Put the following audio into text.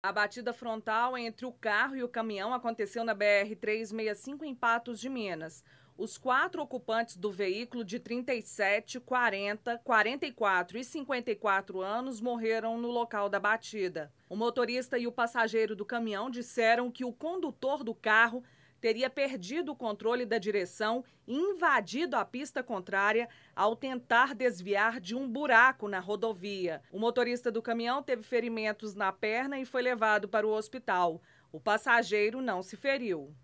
A batida frontal entre o carro e o caminhão aconteceu na BR-365 em Patos de Minas. Os quatro ocupantes do veículo de 37, 40, 44 e 54 anos morreram no local da batida. O motorista e o passageiro do caminhão disseram que o condutor do carro teria perdido o controle da direção e invadido a pista contrária ao tentar desviar de um buraco na rodovia. O motorista do caminhão teve ferimentos na perna e foi levado para o hospital. O passageiro não se feriu.